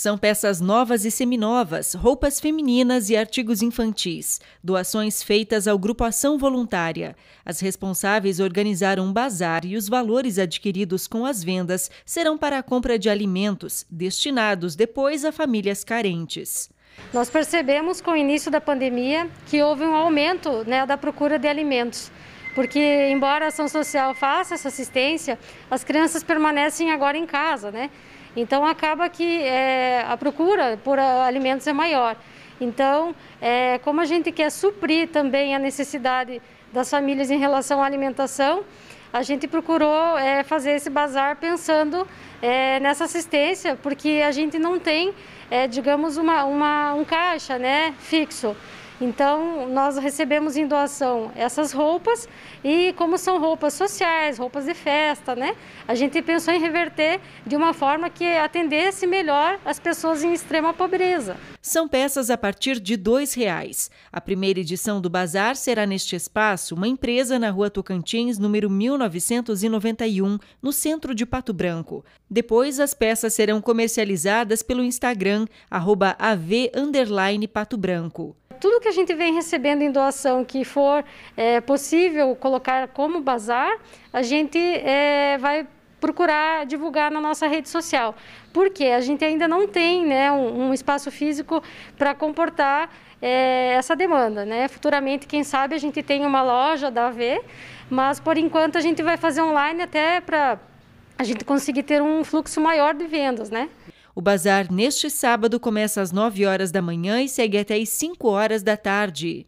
São peças novas e seminovas, roupas femininas e artigos infantis, doações feitas ao Grupo Ação Voluntária. As responsáveis organizaram um bazar e os valores adquiridos com as vendas serão para a compra de alimentos, destinados depois a famílias carentes. Nós percebemos com o início da pandemia que houve um aumento né, da procura de alimentos porque embora a ação social faça essa assistência, as crianças permanecem agora em casa, né? Então acaba que é, a procura por alimentos é maior. Então, é, como a gente quer suprir também a necessidade das famílias em relação à alimentação, a gente procurou é, fazer esse bazar pensando é, nessa assistência, porque a gente não tem, é, digamos, uma, uma, um caixa né, fixo. Então, nós recebemos em doação essas roupas e como são roupas sociais, roupas de festa, né? A gente pensou em reverter de uma forma que atendesse melhor as pessoas em extrema pobreza. São peças a partir de R$ reais. A primeira edição do bazar será neste espaço, uma empresa na Rua Tocantins, número 1991, no centro de Pato Branco. Depois, as peças serão comercializadas pelo Instagram, arroba tudo que a gente vem recebendo em doação que for é, possível colocar como bazar, a gente é, vai procurar divulgar na nossa rede social. Porque a gente ainda não tem né, um, um espaço físico para comportar é, essa demanda. Né? Futuramente, quem sabe, a gente tem uma loja da AV, mas por enquanto a gente vai fazer online até para a gente conseguir ter um fluxo maior de vendas. Né? O bazar neste sábado começa às 9 horas da manhã e segue até às 5 horas da tarde.